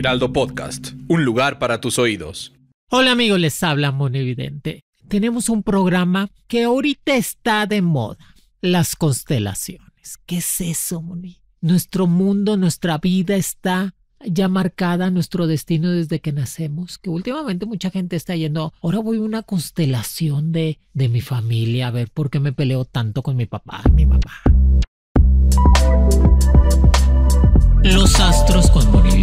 Heraldo Podcast, un lugar para tus oídos. Hola amigos, les habla Evidente. Tenemos un programa que ahorita está de moda, las constelaciones. ¿Qué es eso, Moni? Nuestro mundo, nuestra vida está ya marcada nuestro destino desde que nacemos, que últimamente mucha gente está yendo, ahora voy a una constelación de, de mi familia, a ver por qué me peleo tanto con mi papá, mi mamá. Los astros con Moni.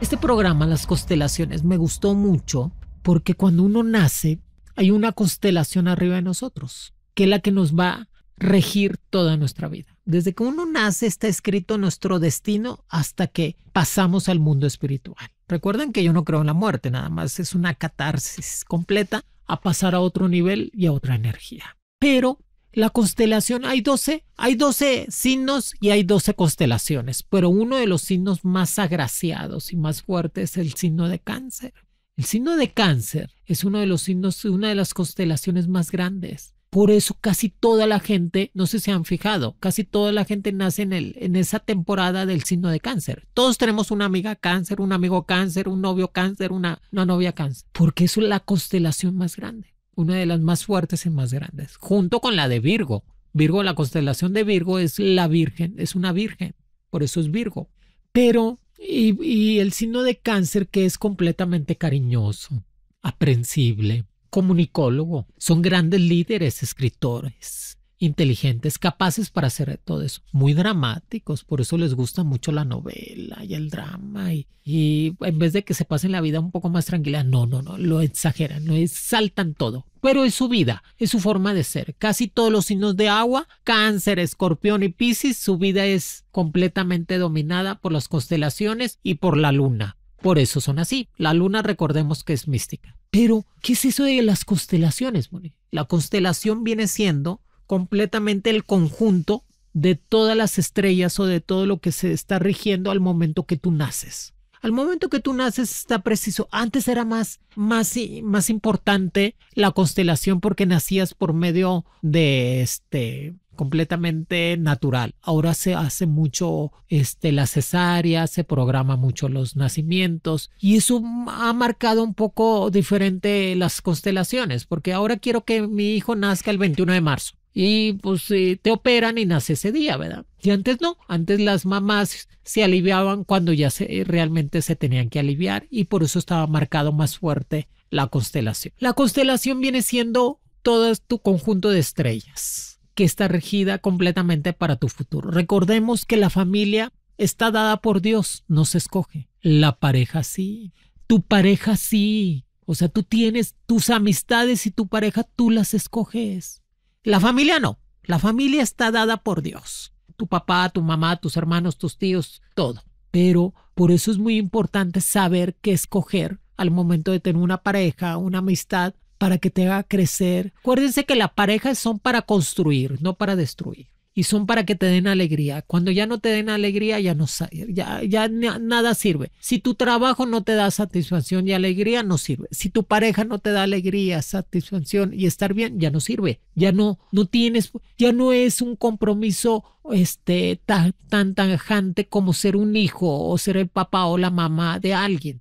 Este programa, Las Constelaciones, me gustó mucho porque cuando uno nace hay una constelación arriba de nosotros, que es la que nos va a regir toda nuestra vida. Desde que uno nace está escrito nuestro destino hasta que pasamos al mundo espiritual. Recuerden que yo no creo en la muerte, nada más es una catarsis completa a pasar a otro nivel y a otra energía. Pero la constelación, hay 12, hay 12 signos y hay 12 constelaciones, pero uno de los signos más agraciados y más fuertes es el signo de cáncer. El signo de cáncer es uno de los signos, una de las constelaciones más grandes. Por eso casi toda la gente, no sé si han fijado, casi toda la gente nace en, el, en esa temporada del signo de cáncer. Todos tenemos una amiga cáncer, un amigo cáncer, un novio cáncer, una, una novia cáncer, porque es la constelación más grande una de las más fuertes y más grandes, junto con la de Virgo. Virgo, la constelación de Virgo es la Virgen, es una Virgen, por eso es Virgo. Pero, y, y el signo de cáncer que es completamente cariñoso, aprensible, comunicólogo, son grandes líderes, escritores, inteligentes, capaces para hacer todo eso. Muy dramáticos, por eso les gusta mucho la novela y el drama. Y, en vez de que se pasen la vida un poco más tranquila, no, no, no, lo exageran, ...saltan saltan todo. Pero es su vida, es su forma de ser. Casi todos los signos de agua, cáncer, escorpión y piscis, su vida es completamente dominada por las constelaciones y por la luna. Por eso son así. La luna recordemos que es mística. Pero, ¿qué es eso de las constelaciones, Moni? La constelación viene siendo completamente el conjunto de todas las estrellas o de todo lo que se está rigiendo al momento que tú naces. Al momento que tú naces está preciso. Antes era más, más, más importante la constelación porque nacías por medio de este completamente natural. Ahora se hace mucho este, la cesárea, se programa mucho los nacimientos y eso ha marcado un poco diferente las constelaciones, porque ahora quiero que mi hijo nazca el 21 de marzo y pues eh, te operan y nace ese día, ¿verdad? Y antes no, antes las mamás se aliviaban cuando ya eh, realmente se tenían que aliviar y por eso estaba marcado más fuerte la constelación. La constelación viene siendo todo tu conjunto de estrellas que está regida completamente para tu futuro. Recordemos que la familia está dada por Dios, no se escoge. La pareja sí, tu pareja sí. O sea, tú tienes tus amistades y tu pareja, tú las escoges la familia no. La familia está dada por Dios. Tu papá, tu mamá, tus hermanos, tus tíos, todo. Pero por eso es muy importante saber qué escoger al momento de tener una pareja, una amistad, para que te haga crecer. Acuérdense que las parejas son para construir, no para destruir y son para que te den alegría. Cuando ya no te den alegría, ya no ya, ya nada sirve. Si tu trabajo no te da satisfacción y alegría, no sirve. Si tu pareja no te da alegría, satisfacción y estar bien, ya no sirve. Ya no, no tienes, ya no es un compromiso este, tan, tan tanjante como ser un hijo o ser el papá o la mamá de alguien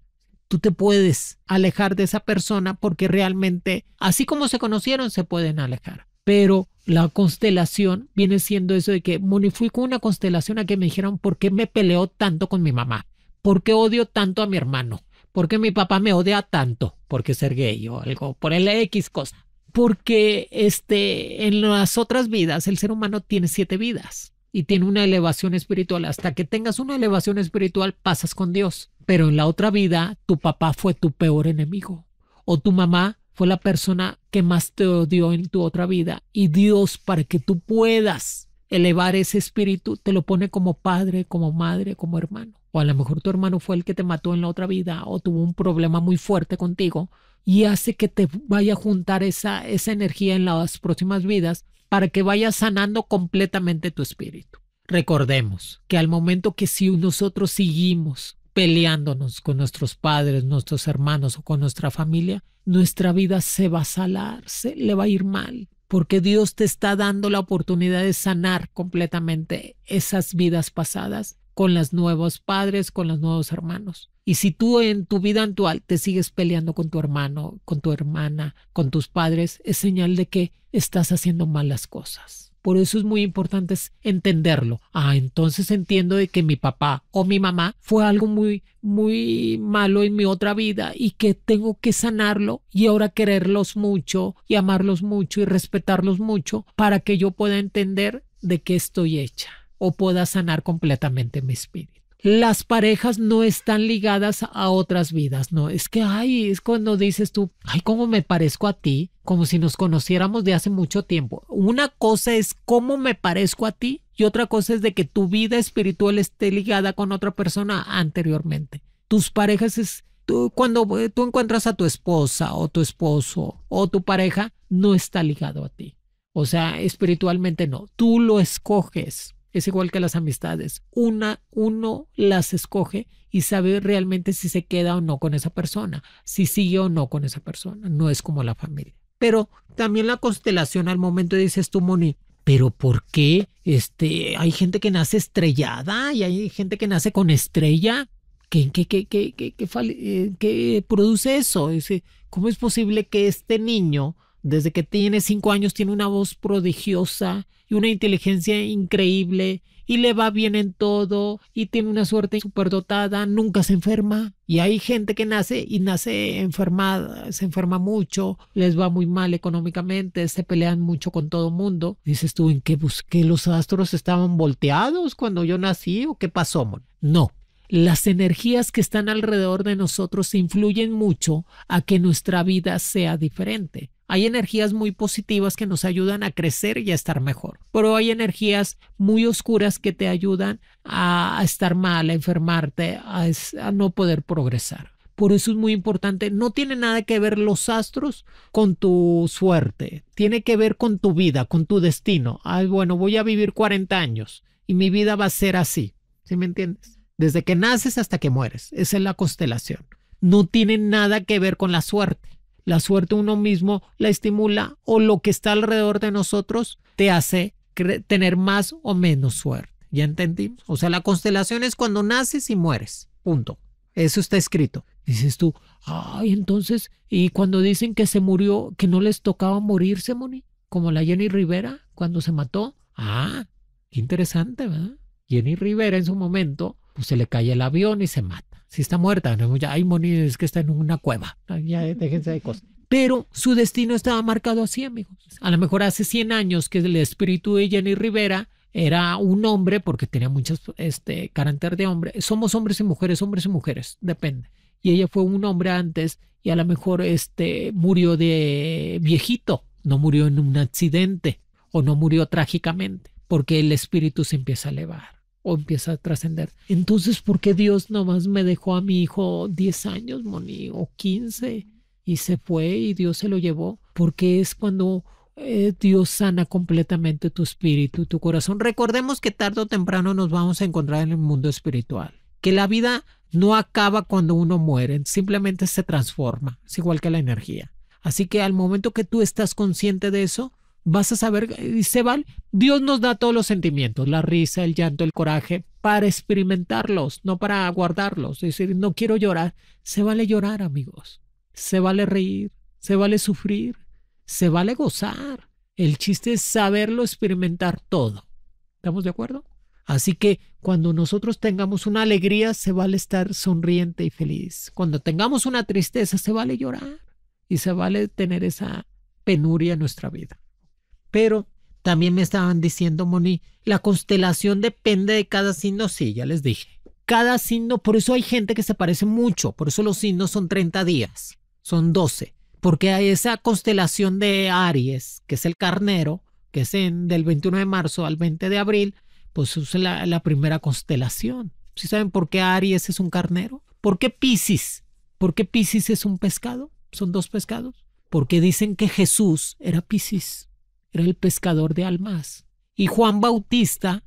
tú te puedes alejar de esa persona porque realmente, así como se conocieron, se pueden alejar. Pero la constelación viene siendo eso de que me fui con una constelación a que me dijeron por qué me peleó tanto con mi mamá, por qué odio tanto a mi hermano, por qué mi papá me odia tanto, porque ser gay o algo, por el X cosa. Porque este, en las otras vidas el ser humano tiene siete vidas y tiene una elevación espiritual. Hasta que tengas una elevación espiritual pasas con Dios. Pero en la otra vida tu papá fue tu peor enemigo o tu mamá fue la persona que más te odió en tu otra vida. Y Dios, para que tú puedas elevar ese espíritu, te lo pone como padre, como madre, como hermano. O a lo mejor tu hermano fue el que te mató en la otra vida o tuvo un problema muy fuerte contigo y hace que te vaya a juntar esa, esa energía en las próximas vidas para que vaya sanando completamente tu espíritu. Recordemos que al momento que si nosotros seguimos peleándonos con nuestros padres, nuestros hermanos o con nuestra familia, nuestra vida se va a salar, se le va a ir mal, porque Dios te está dando la oportunidad de sanar completamente esas vidas pasadas con los nuevos padres, con los nuevos hermanos. Y si tú en tu vida actual te sigues peleando con tu hermano, con tu hermana, con tus padres, es señal de que estás haciendo malas cosas. Por eso es muy importante entenderlo. Ah, entonces entiendo de que mi papá o mi mamá fue algo muy, muy malo en mi otra vida y que tengo que sanarlo y ahora quererlos mucho y amarlos mucho y respetarlos mucho para que yo pueda entender de qué estoy hecha o pueda sanar completamente mi espíritu las parejas no están ligadas a otras vidas, no, es que, ay, es cuando dices tú, ay, ¿cómo me parezco a ti? como si nos conociéramos de hace mucho tiempo. Una cosa es cómo me parezco a ti y otra cosa es de que tu vida espiritual esté ligada con otra persona anteriormente. Tus parejas es tú, cuando eh, tú encuentras a tu esposa o tu esposo o tu pareja no está ligado a ti. O sea, espiritualmente no, tú lo escoges. Es igual que las amistades. Una, uno las escoge y sabe realmente si se queda o no con esa persona, si sigue o no con esa persona. No es como la familia. Pero también la constelación al momento dices tú, Moni, pero ¿por qué este, hay gente que nace estrellada y hay gente que nace con estrella? ¿Qué, qué, qué, qué eh, produce eso? ¿Cómo es posible que este niño, desde que tiene cinco años, tiene una voz prodigiosa y una inteligencia increíble y le va bien en todo y tiene una suerte superdotada, nunca se enferma. Y hay gente que nace y nace enfermada, se enferma mucho, les va muy mal económicamente, se pelean mucho con todo mundo. Dices tú, ¿en qué busqué? ¿Los astros estaban volteados cuando yo nací o qué pasó? No, las energías que están alrededor de nosotros influyen mucho a que nuestra vida sea diferente. Hay energías muy positivas que nos ayudan a crecer y a estar mejor, pero hay energías muy oscuras que te ayudan a, estar mal, a enfermarte, a, no poder progresar. Por eso es muy importante. No tiene nada que ver los astros con tu suerte. Tiene que ver con tu vida, con tu destino. Ay, bueno, voy a vivir 40 años y mi vida va a ser así. ¿Sí me entiendes? Desde que naces hasta que mueres. Esa es la constelación. No tiene nada que ver con la suerte la suerte uno mismo la estimula o lo que está alrededor de nosotros te hace tener más o menos suerte. ¿Ya entendimos? O sea, la constelación es cuando naces y mueres. Punto. Eso está escrito. Dices tú, ay, entonces, y cuando dicen que se murió, que no les tocaba morirse, Moni, como la Jenny Rivera cuando se mató. Ah, qué interesante, ¿verdad? Jenny Rivera en su momento, pues se le cae el avión y se mata si está muerta, ya, hay que está en una cueva, ya eh, déjense de cosas. Pero su destino estaba marcado así, amigos. A lo mejor hace 100 años que el espíritu de Jenny Rivera era un hombre, porque tenía muchas este, carácter de hombre. Somos hombres y mujeres, hombres y mujeres, depende. Y ella fue un hombre antes y a lo mejor este, murió de viejito, no murió en un accidente o no murió trágicamente, porque el espíritu se empieza a elevar o empieza a trascender. Entonces, ¿por qué Dios nomás me dejó a mi hijo 10 años, Moni, o 15 y se fue y Dios se lo llevó? Porque es cuando eh, Dios sana completamente tu espíritu, tu corazón. Recordemos que tarde o temprano nos vamos a encontrar en el mundo espiritual, que la vida no acaba cuando uno muere, simplemente se transforma, es igual que la energía. Así que al momento que tú estás consciente de eso, vas a saber, eh, Dios nos da todos los sentimientos, la risa, el llanto, el coraje, para experimentarlos, no para guardarlos. Es decir, no quiero llorar, se vale llorar, amigos, se vale reír, se vale sufrir, se vale gozar. El chiste es saberlo experimentar todo. ¿Estamos de acuerdo? Así que cuando nosotros tengamos una alegría, se vale estar sonriente y feliz. Cuando tengamos una tristeza, se vale llorar y se vale tener esa penuria en nuestra vida. Pero también me estaban diciendo, Moni, la constelación depende de cada signo. Sí, ya les dije. Cada signo, por eso hay gente que se parece mucho, por eso los signos son 30 días, son 12, porque hay esa constelación de Aries, que es el carnero, que es del 21 de marzo al 20 de abril, pues es la, primera constelación. ¿Sí saben por qué Aries es un carnero? ¿Por qué Pisces? ¿Por qué Pisces es un pescado? Son dos pescados. Porque dicen que Jesús era Pisces era el pescador de almas. Y Juan Bautista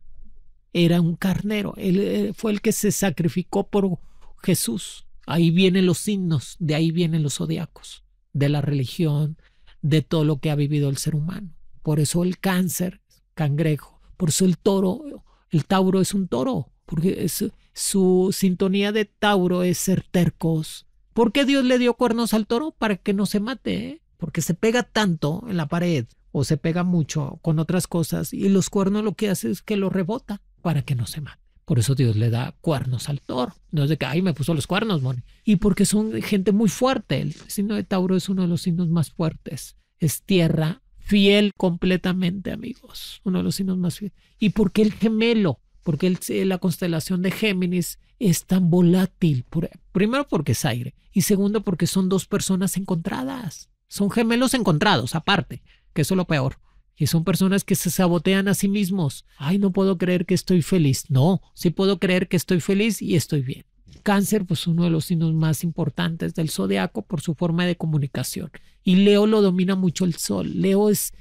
era un carnero. Él eh, fue el que se sacrificó por Jesús. Ahí vienen los signos, de ahí vienen los zodiacos, de la religión, de todo lo que ha vivido el ser humano. Por eso el cáncer, cangrejo, por eso el toro, el tauro es un toro, porque su sintonía de tauro es ser tercos. ¿Por qué Dios le dio cuernos al toro? Para que no se mate, ¿eh? porque se pega tanto en la pared o se pega mucho con otras cosas y los cuernos lo que hace es que lo rebota para que no se mate. Por eso Dios le da cuernos al toro. No es de que, ay, me puso los cuernos, Moni. Y porque son gente muy fuerte. El signo de Tauro es uno de los signos más fuertes. Es tierra fiel completamente, amigos. Uno de los signos más fieles. ¿Y por qué el gemelo? Porque la constelación de Géminis es tan volátil. primero porque es aire. Y segundo porque son dos personas encontradas. Son gemelos encontrados, aparte que eso es lo peor. Y son personas que se sabotean a sí mismos. Ay, no puedo creer que estoy feliz. No, sí puedo creer que estoy feliz y estoy bien. Cáncer, pues uno de los signos más importantes del zodiaco por su forma de comunicación. Y Leo lo domina mucho el sol. Leo es,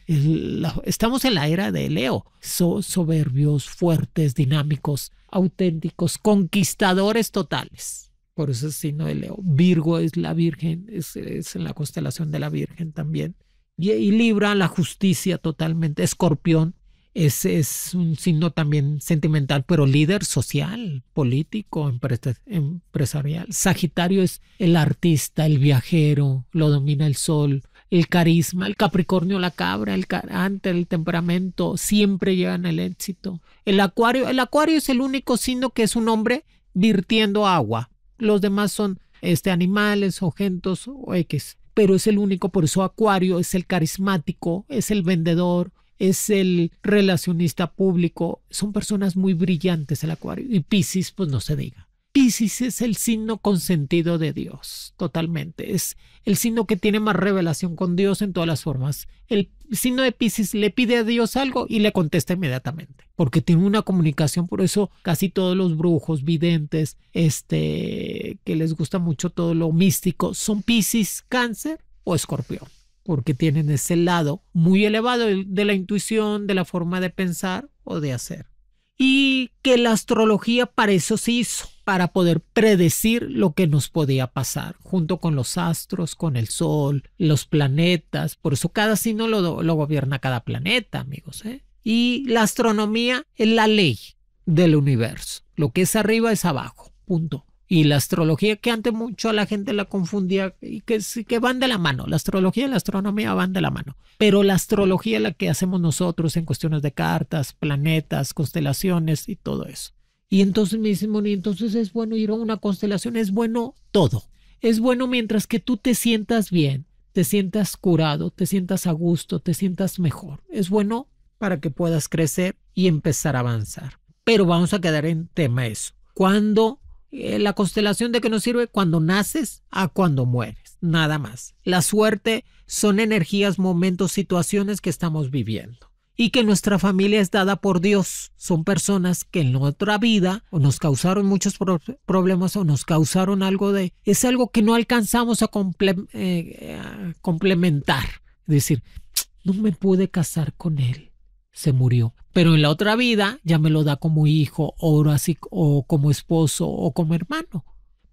estamos en la era de Leo. Son soberbios, fuertes, dinámicos, auténticos, conquistadores totales. Por eso signo de Leo. Virgo es la Virgen, es, es en la constelación de la Virgen también y, Libra, la justicia totalmente. Escorpión es, es, un signo también sentimental, pero líder social, político, empresarial. Sagitario es el artista, el viajero, lo domina el sol, el carisma, el Capricornio, la cabra, el carácter, el temperamento, siempre llegan el éxito. El Acuario, el Acuario es el único signo que es un hombre virtiendo agua. Los demás son este, animales, ojentos o X pero es el único, por eso Acuario es el carismático, es el vendedor, es el relacionista público, son personas muy brillantes el Acuario y Pisces pues no se diga. Pisces es el signo consentido de Dios, totalmente. Es el signo que tiene más revelación con Dios en todas las formas. El Sino de Pisces le pide a Dios algo y le contesta inmediatamente, porque tiene una comunicación, por eso casi todos los brujos, videntes, este, que les gusta mucho todo lo místico, son Pisces, cáncer o escorpión, porque tienen ese lado muy elevado de la intuición, de la forma de pensar o de hacer. Y que la astrología para eso se hizo para poder predecir lo que nos podía pasar, junto con los astros, con el sol, los planetas. Por eso cada signo lo, gobierna cada planeta, amigos. ¿eh? Y la astronomía es la ley del universo. Lo que es arriba es abajo, punto. Y la astrología, que antes mucho a la gente la confundía, y que, que van de la mano. La astrología y la astronomía van de la mano. Pero la astrología es la que hacemos nosotros en cuestiones de cartas, planetas, constelaciones y todo eso. Y entonces me dicen, entonces es bueno ir a una constelación, es bueno todo. Es bueno mientras que tú te sientas bien, te sientas curado, te sientas a gusto, te sientas mejor. Es bueno para que puedas crecer y empezar a avanzar. Pero vamos a quedar en tema eso. Cuando eh, la constelación de que nos sirve cuando naces a cuando mueres, nada más. La suerte son energías, momentos, situaciones que estamos viviendo y que nuestra familia es dada por Dios. Son personas que en la otra vida nos causaron muchos problemas o nos causaron algo de... Es algo que no alcanzamos eh, a, complementar. Es decir, no me pude casar con él. Se murió. Pero en la otra vida ya me lo da como hijo o como esposo o como hermano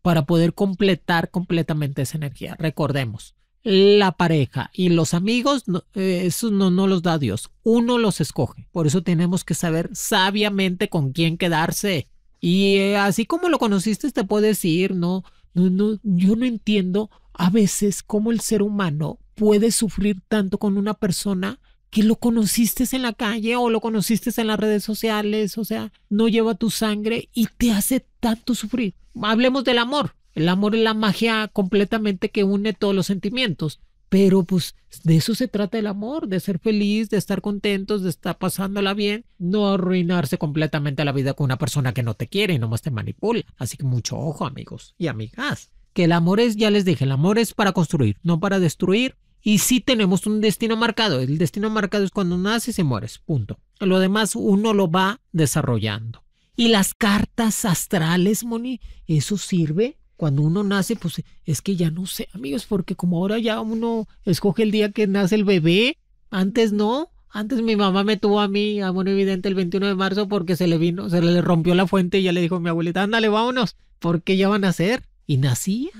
para poder completar completamente esa energía. Recordemos, la pareja y los amigos, eh, eso no, no los da Dios, uno los escoge. Por eso tenemos que saber sabiamente con quién quedarse. Y eh, así como lo conociste, te puedes ir, ¿no? No, no, yo no entiendo a veces cómo el ser humano puede sufrir tanto con una persona que lo conociste en la calle o lo conociste en las redes sociales, o sea, no lleva tu sangre y te hace tanto sufrir. Hablemos del amor. El amor es la magia completamente que une todos los sentimientos. Pero pues de eso se trata el amor, de ser feliz, de estar contentos, de estar pasándola bien, no arruinarse completamente la vida con una persona que no te quiere y nomás te manipula. Así que mucho ojo amigos y amigas. Que el amor es, ya les dije, el amor es para construir, no para destruir. Y si tenemos un destino marcado. El destino marcado es cuando naces y mueres, punto. Lo demás uno lo va desarrollando. Y las cartas astrales, Moni, eso sirve cuando uno nace, pues es que ya no sé, amigos, porque como ahora ya uno escoge el día que nace el bebé, antes no. Antes mi mamá me tuvo a mí, a ah, bueno evidente, el 21 de marzo porque se le vino, se le rompió la fuente y ya le dijo mi abuelita, ándale, vámonos, porque ya van a nacer. Y nacía,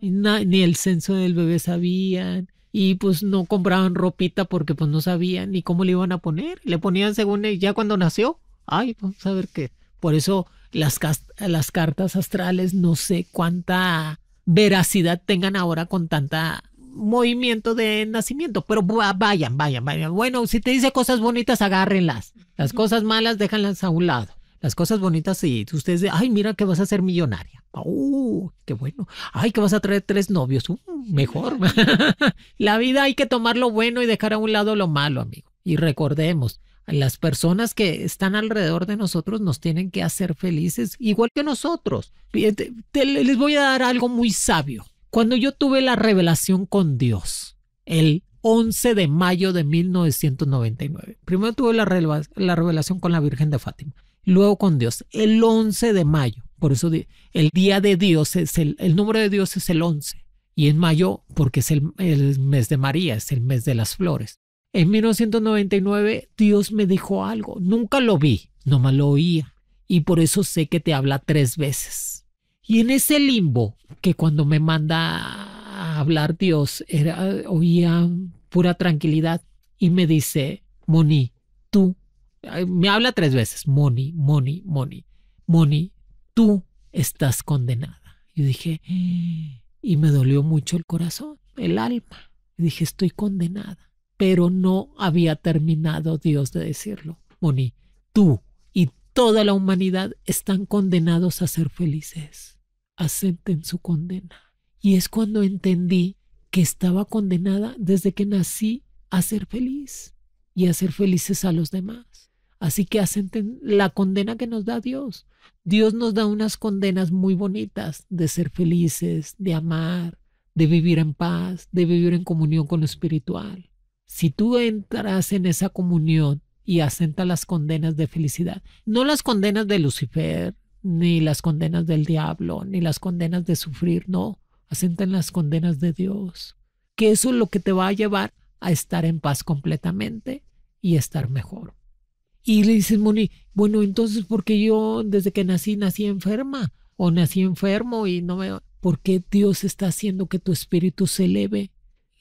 ni el censo del bebé sabían, y pues no compraban ropita porque pues no sabían ni cómo le iban a poner. Le ponían según ya cuando nació, ay, vamos a ver qué. Por eso las, cartas astrales, no sé cuánta veracidad tengan ahora con tanta movimiento de nacimiento, pero ah, vayan, vayan, vayan. Bueno, si te dice cosas bonitas, agárrenlas. Las cosas malas, déjanlas a un lado. Las cosas bonitas, sí. Ustedes ay, mira que vas a ser millonaria. ¡Uh, qué bueno! ¡Ay, que vas a traer tres novios! ¡Uh! mejor. La vida hay que tomar lo bueno y dejar a un lado lo malo, amigo. Y recordemos, las personas que están alrededor de nosotros nos tienen que hacer felices, igual que nosotros. les voy a dar algo muy sabio. Cuando yo tuve la revelación con Dios, el 11 de mayo de 1999, primero tuve la, revelación con la Virgen de Fátima, luego con Dios, el 11 de mayo. Por eso el día de Dios es el, el número de Dios es el 11 y en mayo porque es el, mes de María, es el mes de las flores. En 1999 Dios me dijo algo, nunca lo vi, nomás lo oía, y por eso sé que te habla tres veces. Y en ese limbo, que cuando me manda a hablar Dios, era, oía pura tranquilidad, y me dice, Moni, tú, me habla tres veces, Moni, Moni, Moni, Moni, tú estás condenada. Yo dije, y me dolió mucho el corazón, el alma. Y dije, estoy condenada pero no había terminado Dios de decirlo. Moni, tú y toda la humanidad están condenados a ser felices. Acepten su condena. Y es cuando entendí que estaba condenada desde que nací a ser feliz y a ser felices a los demás. Así que acepten la condena que nos da Dios. Dios nos da unas condenas muy bonitas de ser felices, de amar, de vivir en paz, de vivir en comunión con lo espiritual. Si tú entras en esa comunión y asentas las condenas de felicidad, no las condenas de Lucifer, ni las condenas del diablo, ni las condenas de sufrir, no, asentan las condenas de Dios, que eso es lo que te va a llevar a estar en paz completamente y estar mejor. Y le dices, Moni, bueno, entonces, ¿por qué yo desde que nací, nací enferma? ¿O nací enfermo y no me... ¿Por qué Dios está haciendo que tu espíritu se eleve?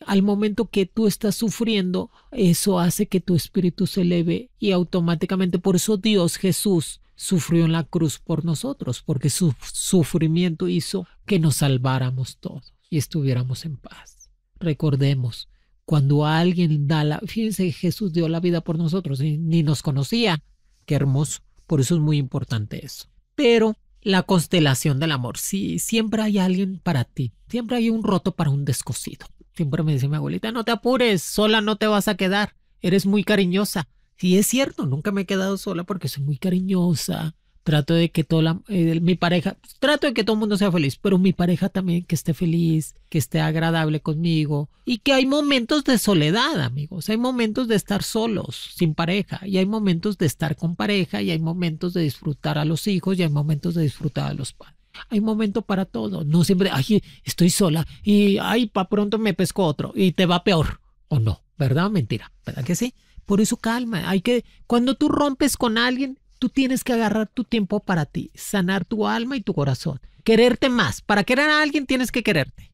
al momento que tú estás sufriendo, eso hace que tu espíritu se eleve y automáticamente por eso Dios Jesús sufrió en la cruz por nosotros, porque su sufrimiento hizo que nos salváramos todos y estuviéramos en paz. Recordemos, cuando alguien da la, fíjense, Jesús dio la vida por nosotros y ni nos conocía, qué hermoso, por eso es muy importante eso. Pero la constelación del amor, sí, siempre hay alguien para ti, siempre hay un roto para un descosido. Siempre me dice mi abuelita, no te apures, sola no te vas a quedar, eres muy cariñosa. sí es cierto, nunca me he quedado sola porque soy muy cariñosa. Trato de que toda eh, mi pareja, trato de que todo el mundo sea feliz, pero mi pareja también que esté feliz, que esté agradable conmigo y que hay momentos de soledad, amigos. Hay momentos de estar solos, sin pareja, y hay momentos de estar con pareja, y hay momentos de disfrutar a los hijos, y hay momentos de disfrutar a los padres. Hay momento para todo. No siempre, ay, estoy sola y, ay, pa pronto me pesco otro y te va peor. O no, ¿verdad? Mentira, ¿verdad que sí? Por eso calma. Hay que, cuando tú rompes con alguien, tú tienes que agarrar tu tiempo para ti, sanar tu alma y tu corazón. Quererte más. Para querer a alguien tienes que quererte.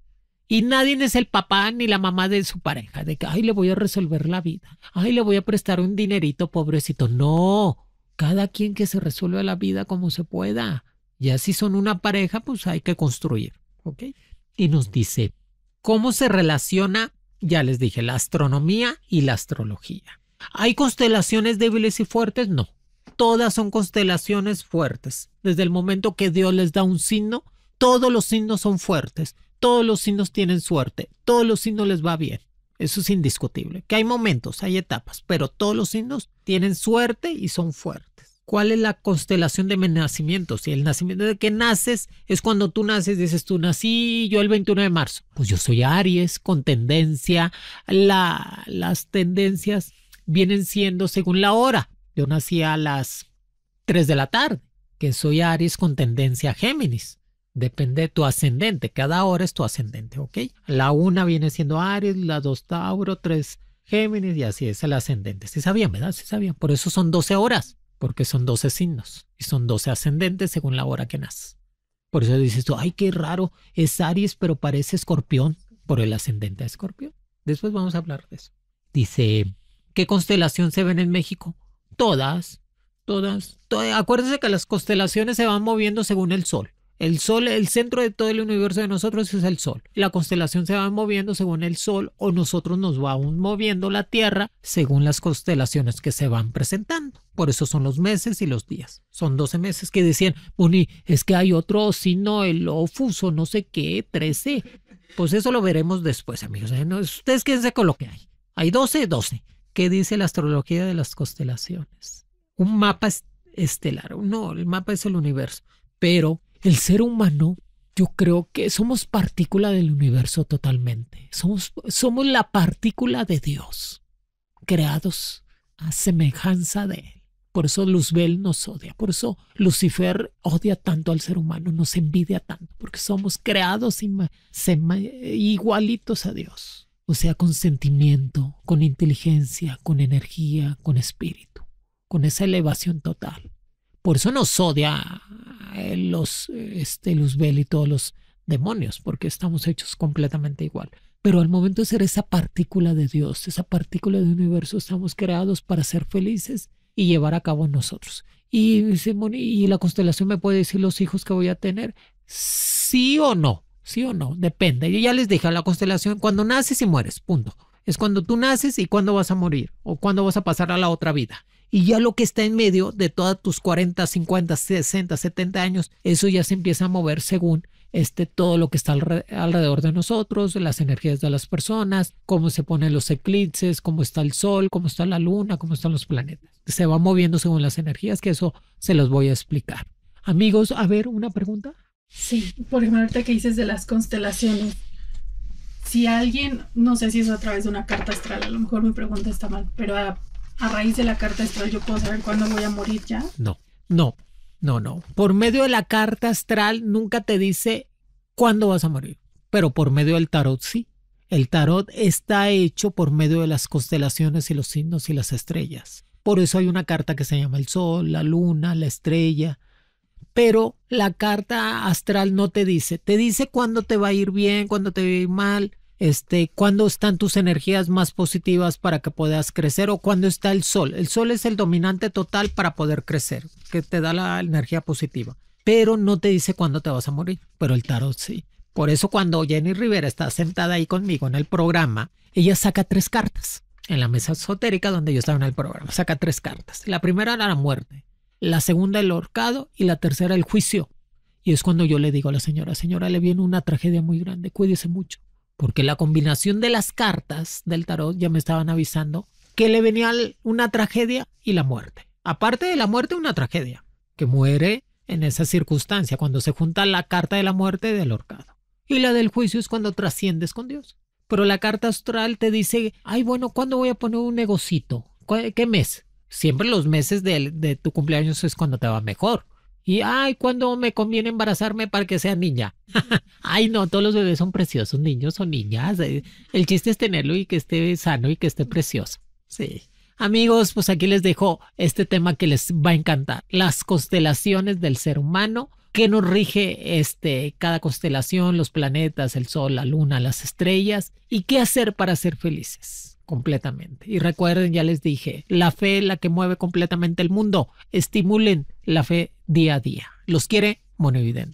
Y nadie es el papá ni la mamá de su pareja, de que, ay, le voy a resolver la vida, ay, le voy a prestar un dinerito, pobrecito. No, cada quien que se resuelve la vida como se pueda. Ya si son una pareja, pues hay que construir. ¿Ok? Y nos dice, ¿cómo se relaciona? Ya les dije, la astronomía y la astrología. ¿Hay constelaciones débiles y fuertes? No. Todas son constelaciones fuertes. Desde el momento que Dios les da un signo, todos los signos son fuertes. Todos los signos tienen suerte. Todos los signos les va bien. Eso es indiscutible. Que hay momentos, hay etapas, pero todos los signos tienen suerte y son fuertes cuál es la constelación de mi nacimiento? Si el nacimiento de que naces es cuando tú naces, dices tú nací yo el 21 de marzo. Pues yo soy Aries con tendencia, la, las tendencias vienen siendo según la hora. Yo nací a las 3 de la tarde, que soy Aries con tendencia Géminis. Depende de tu ascendente, cada hora es tu ascendente, ¿ok? La una viene siendo Aries, la dos Tauro, tres Géminis y así es el ascendente. Sí sabía, ¿verdad? Sí sabía. Por eso son 12 horas porque son 12 signos y son 12 ascendentes según la hora que nace. Por eso dices tú, ay, qué raro, es Aries, pero parece escorpión por el ascendente a escorpión. Después vamos a hablar de eso. Dice, ¿qué constelación se ven en México? Todas, todas, todas. Acuérdense que las constelaciones se van moviendo según el sol. El Sol, el centro de todo el universo de nosotros es el Sol. La constelación se va moviendo según el Sol o nosotros nos vamos moviendo la Tierra según las constelaciones que se van presentando. Por eso son los meses y los días. Son 12 meses que decían, Boni, es que hay otro sino el ofuso, no sé qué, 13. Pues eso lo veremos después, amigos. ustedes quédense con lo que hay. Hay 12, 12. ¿Qué dice la astrología de las constelaciones? Un mapa estelar. No, el mapa es el universo. Pero el ser humano, yo creo que somos partícula del universo totalmente. Somos, somos la partícula de Dios, creados a semejanza de Él. Por eso Luzbel nos odia, por eso Lucifer odia tanto al ser humano, nos envidia tanto, porque somos creados igualitos a Dios. O sea, con sentimiento, con inteligencia, con energía, con espíritu, con esa elevación total. Por eso nos odia eh, los, este, y todos los demonios, porque estamos hechos completamente igual. Pero al momento de ser esa partícula de Dios, esa partícula del universo, estamos creados para ser felices y llevar a cabo nosotros. Y, y la constelación me puede decir los hijos que voy a tener, sí o no, sí o no, depende. Yo ya les dije, la constelación, cuando naces y mueres, punto. Es cuando tú naces y cuándo vas a morir o cuándo vas a pasar a la otra vida y ya lo que está en medio de todas tus 40, 50, 60, 70 años, eso ya se empieza a mover según este, todo lo que está alrededor de nosotros, las energías de las personas, cómo se ponen los eclipses, cómo está el sol, cómo está la luna, cómo están los planetas. Se va moviendo según las energías, que eso se los voy a explicar. Amigos, a ver, una pregunta. Sí, por ejemplo, ahorita que dices de las constelaciones, si alguien, no sé si es a través de una carta astral, a lo mejor mi pregunta está mal, pero a a raíz de la carta astral yo puedo saber cuándo voy a morir ya? No, no, no, no. Por medio de la carta astral nunca te dice cuándo vas a morir, pero por medio del tarot sí. El tarot está hecho por medio de las constelaciones y los signos y las estrellas. Por eso hay una carta que se llama el sol, la luna, la estrella. Pero la carta astral no te dice, te dice cuándo te va a ir bien, cuándo te va a ir mal, este, cuándo están tus energías más positivas para que puedas crecer o cuándo está el sol. El sol es el dominante total para poder crecer, que te da la energía positiva, pero no te dice cuándo te vas a morir, pero el tarot sí. Por eso cuando Jenny Rivera está sentada ahí conmigo en el programa, ella saca tres cartas en la mesa esotérica donde yo estaba en el programa. Saca tres cartas. La primera era la muerte, la segunda el horcado y la tercera el juicio. Y es cuando yo le digo a la señora, señora, le viene una tragedia muy grande, cuídese mucho porque la combinación de las cartas del tarot ya me estaban avisando que le venía una tragedia y la muerte. Aparte de la muerte, una tragedia, que muere en esa circunstancia, cuando se junta la carta de la muerte del horcado. Y la del juicio es cuando trasciendes con Dios. Pero la carta astral te dice, ay, bueno, ¿cuándo voy a poner un negocito? ¿Qué mes? Siempre los meses de, de tu cumpleaños es cuando te va mejor. Y, ay, ¿cuándo me conviene embarazarme para que sea niña? ay, no, todos los bebés son preciosos, niños o niñas. Eh, el chiste es tenerlo y que esté sano y que esté precioso. Sí. Amigos, pues aquí les dejo este tema que les va a encantar. Las constelaciones del ser humano ¿Qué nos rige este, cada constelación, los planetas, el sol, la luna, las estrellas y qué hacer para ser felices completamente. Y recuerden, ya les dije, la fe es la que mueve completamente el mundo. Estimulen la fe día a día. Los quiere Monovidente.